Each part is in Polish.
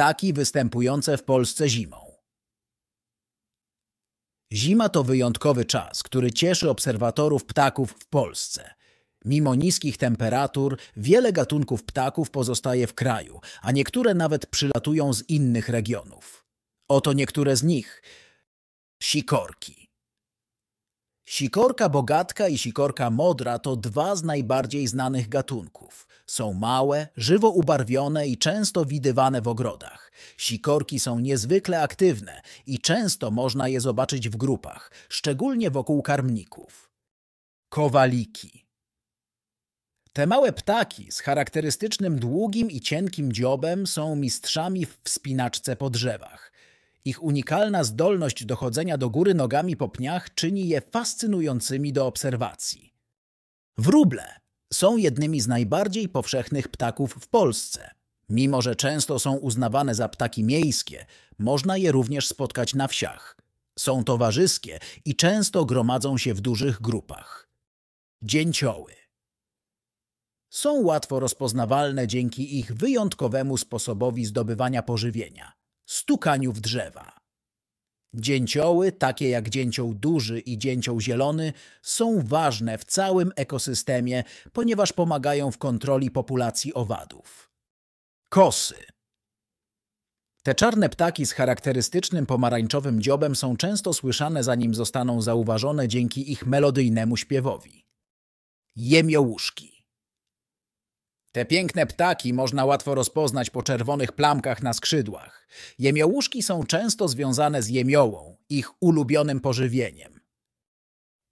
ptaki występujące w Polsce zimą. Zima to wyjątkowy czas, który cieszy obserwatorów ptaków w Polsce. Mimo niskich temperatur, wiele gatunków ptaków pozostaje w kraju, a niektóre nawet przylatują z innych regionów. Oto niektóre z nich. Sikorki. Sikorka bogatka i sikorka modra to dwa z najbardziej znanych gatunków. Są małe, żywo ubarwione i często widywane w ogrodach. Sikorki są niezwykle aktywne i często można je zobaczyć w grupach, szczególnie wokół karmników. Kowaliki te małe ptaki z charakterystycznym długim i cienkim dziobem są mistrzami w wspinaczce po drzewach. Ich unikalna zdolność dochodzenia do góry nogami po pniach czyni je fascynującymi do obserwacji. Wróble są jednymi z najbardziej powszechnych ptaków w Polsce. Mimo, że często są uznawane za ptaki miejskie, można je również spotkać na wsiach. Są towarzyskie i często gromadzą się w dużych grupach. Dzięcioły są łatwo rozpoznawalne dzięki ich wyjątkowemu sposobowi zdobywania pożywienia stukaniu w drzewa. Dzięcioły, takie jak dzięcioł duży i dzięcioł zielony, są ważne w całym ekosystemie, ponieważ pomagają w kontroli populacji owadów. Kosy Te czarne ptaki z charakterystycznym pomarańczowym dziobem są często słyszane zanim zostaną zauważone dzięki ich melodyjnemu śpiewowi. Jemiołuszki te piękne ptaki można łatwo rozpoznać po czerwonych plamkach na skrzydłach. Jemiołuszki są często związane z jemiołą, ich ulubionym pożywieniem.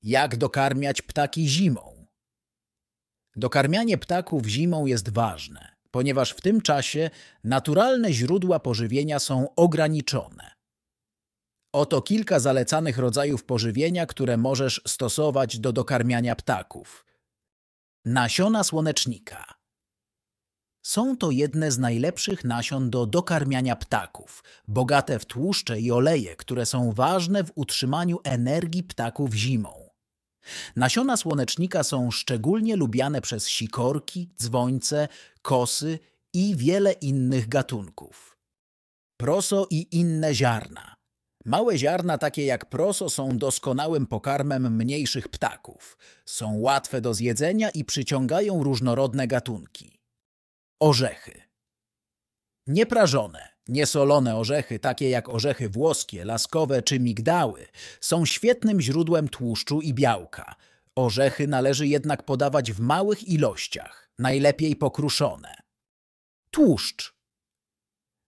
Jak dokarmiać ptaki zimą? Dokarmianie ptaków zimą jest ważne, ponieważ w tym czasie naturalne źródła pożywienia są ograniczone. Oto kilka zalecanych rodzajów pożywienia, które możesz stosować do dokarmiania ptaków. Nasiona słonecznika – są to jedne z najlepszych nasion do dokarmiania ptaków, bogate w tłuszcze i oleje, które są ważne w utrzymaniu energii ptaków zimą. Nasiona słonecznika są szczególnie lubiane przez sikorki, dzwońce, kosy i wiele innych gatunków. Proso i inne ziarna. Małe ziarna takie jak proso są doskonałym pokarmem mniejszych ptaków. Są łatwe do zjedzenia i przyciągają różnorodne gatunki. Orzechy. Nieprażone, niesolone orzechy, takie jak orzechy włoskie, laskowe czy migdały, są świetnym źródłem tłuszczu i białka. Orzechy należy jednak podawać w małych ilościach, najlepiej pokruszone. Tłuszcz.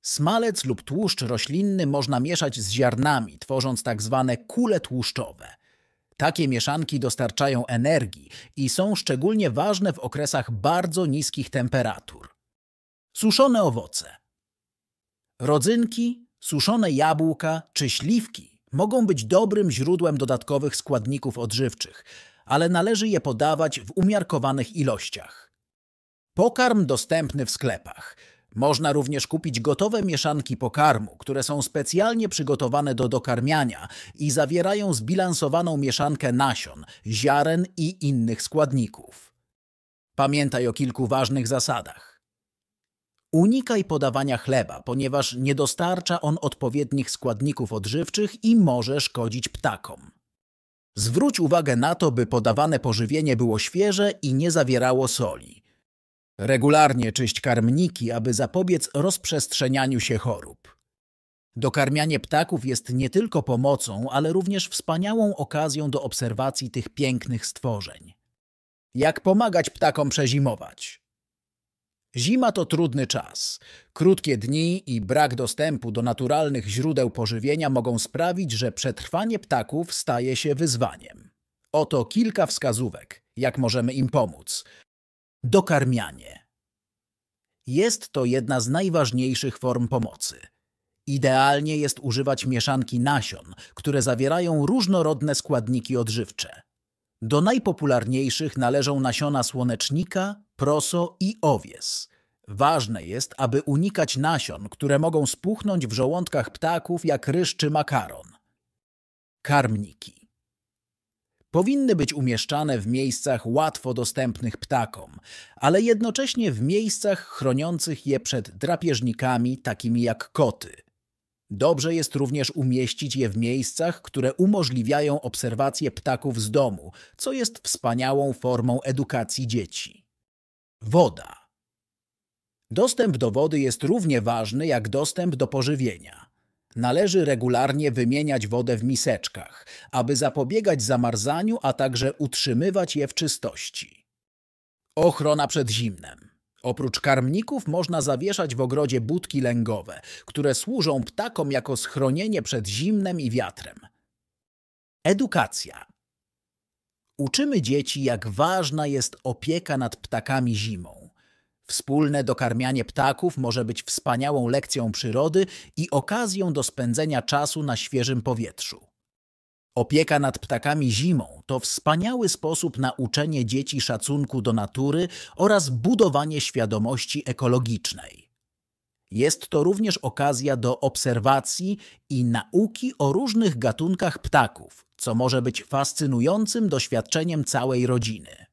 Smalec lub tłuszcz roślinny można mieszać z ziarnami, tworząc tak zwane kule tłuszczowe. Takie mieszanki dostarczają energii i są szczególnie ważne w okresach bardzo niskich temperatur suszone owoce. Rodzynki, suszone jabłka czy śliwki mogą być dobrym źródłem dodatkowych składników odżywczych, ale należy je podawać w umiarkowanych ilościach. Pokarm dostępny w sklepach. Można również kupić gotowe mieszanki pokarmu, które są specjalnie przygotowane do dokarmiania i zawierają zbilansowaną mieszankę nasion, ziaren i innych składników. Pamiętaj o kilku ważnych zasadach. Unikaj podawania chleba, ponieważ nie dostarcza on odpowiednich składników odżywczych i może szkodzić ptakom. Zwróć uwagę na to, by podawane pożywienie było świeże i nie zawierało soli. Regularnie czyść karmniki, aby zapobiec rozprzestrzenianiu się chorób. Dokarmianie ptaków jest nie tylko pomocą, ale również wspaniałą okazją do obserwacji tych pięknych stworzeń. Jak pomagać ptakom przezimować? Zima to trudny czas. Krótkie dni i brak dostępu do naturalnych źródeł pożywienia mogą sprawić, że przetrwanie ptaków staje się wyzwaniem. Oto kilka wskazówek, jak możemy im pomóc. Dokarmianie. Jest to jedna z najważniejszych form pomocy. Idealnie jest używać mieszanki nasion, które zawierają różnorodne składniki odżywcze. Do najpopularniejszych należą nasiona słonecznika, proso i owies. Ważne jest, aby unikać nasion, które mogą spuchnąć w żołądkach ptaków jak ryż czy makaron. Karmniki powinny być umieszczane w miejscach łatwo dostępnych ptakom, ale jednocześnie w miejscach chroniących je przed drapieżnikami takimi jak koty. Dobrze jest również umieścić je w miejscach, które umożliwiają obserwację ptaków z domu, co jest wspaniałą formą edukacji dzieci. Woda. Dostęp do wody jest równie ważny jak dostęp do pożywienia. Należy regularnie wymieniać wodę w miseczkach, aby zapobiegać zamarzaniu, a także utrzymywać je w czystości. Ochrona przed zimnem. Oprócz karmników można zawieszać w ogrodzie budki lęgowe, które służą ptakom jako schronienie przed zimnem i wiatrem. Edukacja. Uczymy dzieci, jak ważna jest opieka nad ptakami zimą. Wspólne dokarmianie ptaków może być wspaniałą lekcją przyrody i okazją do spędzenia czasu na świeżym powietrzu. Opieka nad ptakami zimą to wspaniały sposób na uczenie dzieci szacunku do natury oraz budowanie świadomości ekologicznej. Jest to również okazja do obserwacji i nauki o różnych gatunkach ptaków, co może być fascynującym doświadczeniem całej rodziny.